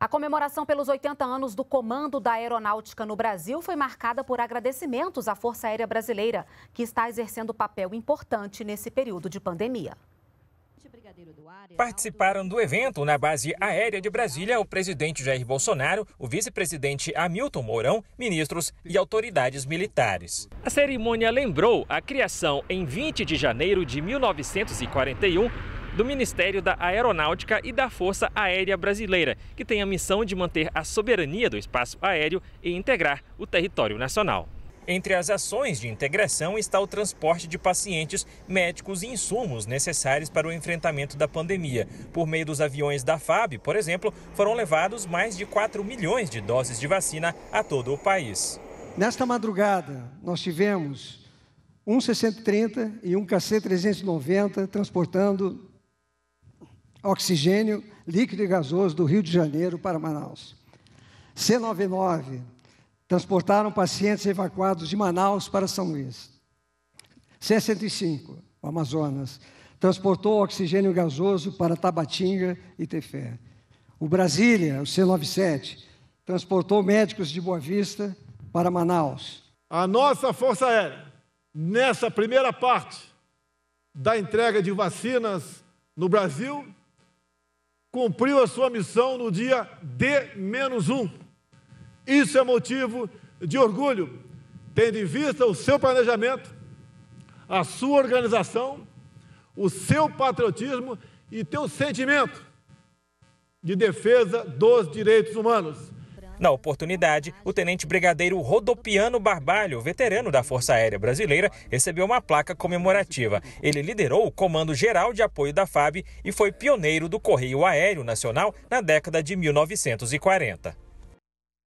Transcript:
A comemoração pelos 80 anos do comando da aeronáutica no Brasil foi marcada por agradecimentos à Força Aérea Brasileira, que está exercendo papel importante nesse período de pandemia. Participaram do evento na base aérea de Brasília o presidente Jair Bolsonaro, o vice-presidente Hamilton Mourão, ministros e autoridades militares. A cerimônia lembrou a criação, em 20 de janeiro de 1941, do Ministério da Aeronáutica e da Força Aérea Brasileira, que tem a missão de manter a soberania do espaço aéreo e integrar o território nacional. Entre as ações de integração está o transporte de pacientes, médicos e insumos necessários para o enfrentamento da pandemia. Por meio dos aviões da FAB, por exemplo, foram levados mais de 4 milhões de doses de vacina a todo o país. Nesta madrugada, nós tivemos um 630 e um KC390 transportando oxigênio líquido e gasoso do Rio de Janeiro para Manaus. C99, transportaram pacientes evacuados de Manaus para São Luís. C105, o Amazonas, transportou oxigênio gasoso para Tabatinga e Tefé. O Brasília, o C97, transportou médicos de Boa Vista para Manaus. A nossa Força Aérea, nessa primeira parte da entrega de vacinas no Brasil, cumpriu a sua missão no dia D menos um. Isso é motivo de orgulho, tendo em vista o seu planejamento, a sua organização, o seu patriotismo e teu sentimento de defesa dos direitos humanos. Na oportunidade, o tenente brigadeiro Rodopiano Barbalho, veterano da Força Aérea Brasileira, recebeu uma placa comemorativa. Ele liderou o Comando Geral de Apoio da FAB e foi pioneiro do Correio Aéreo Nacional na década de 1940.